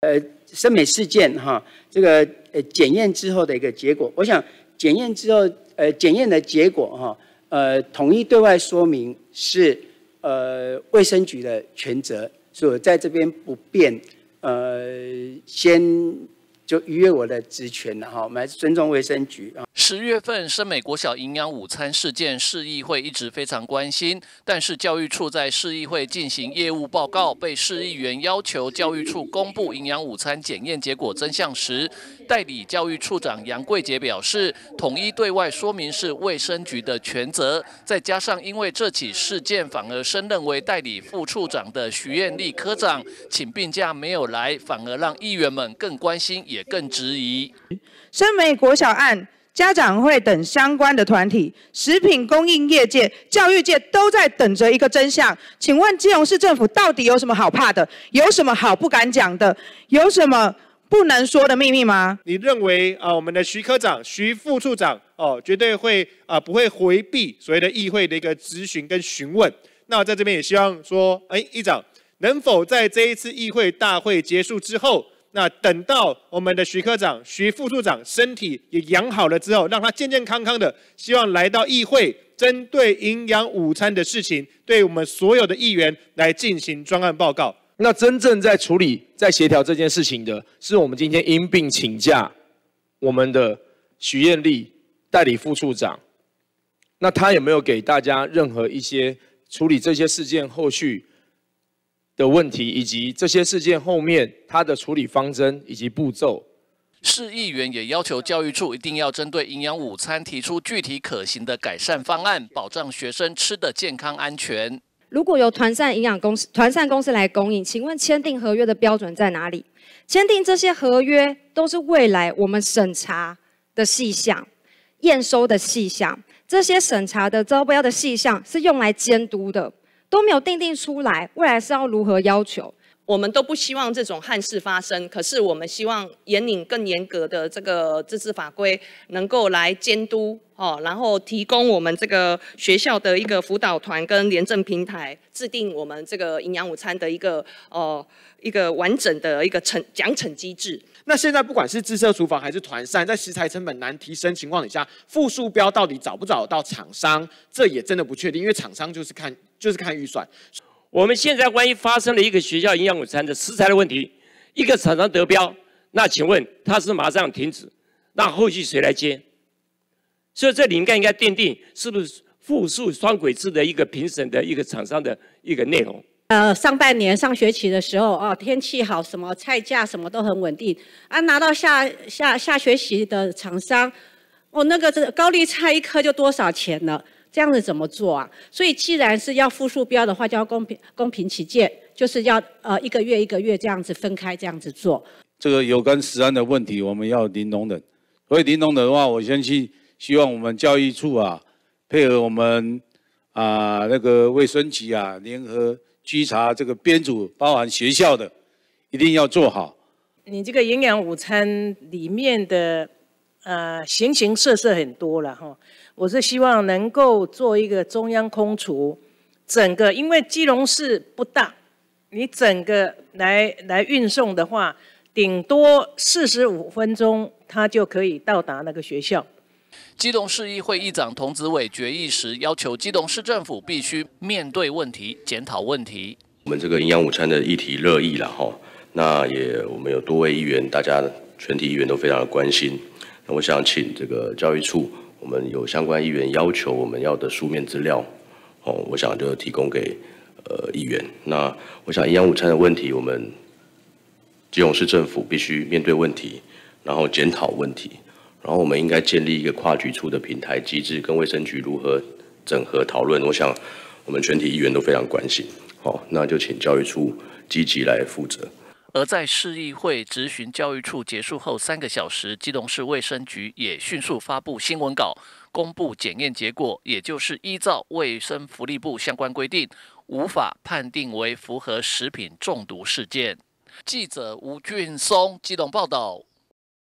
呃，审美事件哈，这个呃检验之后的一个结果，我想检验之后，呃，检验的结果哈，呃，统一对外说明是，呃，卫生局的全责，所以在这边不便，呃，先。就逾越我的职权了哈，我们还是尊重卫生局啊。十月份，新美国小营养午餐事件，市议会一直非常关心。但是教育处在市议会进行业务报告，被市议员要求教育处公布营养午餐检验结果真相时。代理教育处长杨桂杰表示，统一对外说明是卫生局的全责。再加上，因为这起事件，反而升任为代理副处长的徐艳丽科长请病假没有来，反而让议员们更关心，也更质疑。身为国小案、家长会等相关的团体、食品供应业界、教育界都在等着一个真相。请问基隆市政府到底有什么好怕的？有什么好不敢讲的？有什么？不能说的秘密吗？你认为啊，我们的徐科长、徐副处长哦，绝对会啊，不会回避所谓的议会的一个咨询跟询问。那我在这边也希望说，哎，议长能否在这一次议会大会结束之后，那等到我们的徐科长、徐副处长身体也养好了之后，让他健健康康的，希望来到议会，针对营养午餐的事情，对我们所有的议员来进行专案报告。那真正在处理、在协调这件事情的，是我们今天因病请假我们的许艳丽代理副处长。那他有没有给大家任何一些处理这些事件后续的问题，以及这些事件后面他的处理方针以及步骤？市议员也要求教育处一定要针对营养午餐提出具体可行的改善方案，保障学生吃的健康安全。如果有团膳营养公司、团膳公司来供应，请问签订合约的标准在哪里？签订这些合约都是未来我们审查的细项、验收的细项，这些审查的招标的细项是用来监督的，都没有定定出来，未来是要如何要求？我们都不希望这种憾事发生，可是我们希望严领更严格的这个自治法规能够来监督哦，然后提供我们这个学校的一个辅导团跟廉政平台，制定我们这个营养午餐的一个哦一个完整的一个惩奖惩机制。那现在不管是自设厨房还是团膳，在食材成本难提升情况底下，复数标到底找不找得到厂商，这也真的不确定，因为厂商就是看就是看预算。我们现在万一发生了一个学校营养午餐的食材的问题，一个厂商得标，那请问他是马上停止，那后续谁来接？所以这里该应该奠定是不是复数双轨制的一个评审的一个厂商的一个内容。呃，上半年上学期的时候啊，天气好，什么菜价什么都很稳定啊，拿到下下下学期的厂商，哦，那个这高丽菜一颗就多少钱了？这样子怎么做啊？所以既然是要负数标的话，就要公平公平起见，就是要呃一个月一个月这样子分开这样子做。这个有关食案的问题，我们要林农的。所以林农的话，我相信希望我们教育处啊，配合我们啊那个卫生局啊，联合稽查这个编组，包含学校的，一定要做好。你这个营养午餐里面的。呃，形形色色很多了哈。我是希望能够做一个中央空厨，整个因为基隆市不大，你整个来来运送的话，顶多四十五分钟，它就可以到达那个学校。基隆市议会议长童子伟决议时，要求基隆市政府必须面对问题，检讨问题。我们这个营养午餐的议题热议了哈，那也我们有多位议员，大家全体议员都非常的关心。那我想请这个教育处，我们有相关议员要求我们要的书面资料，哦，我想就提供给呃议员。那我想营养午餐的问题，我们基隆市政府必须面对问题，然后检讨问题，然后我们应该建立一个跨局处的平台机制，跟卫生局如何整合讨论。我想我们全体议员都非常关心，好，那就请教育处积极来负责。而在市议会质询教育处结束后三个小时，基隆市卫生局也迅速发布新闻稿，公布检验结果，也就是依照卫生福利部相关规定，无法判定为符合食品中毒事件。记者吴俊松，基隆报道。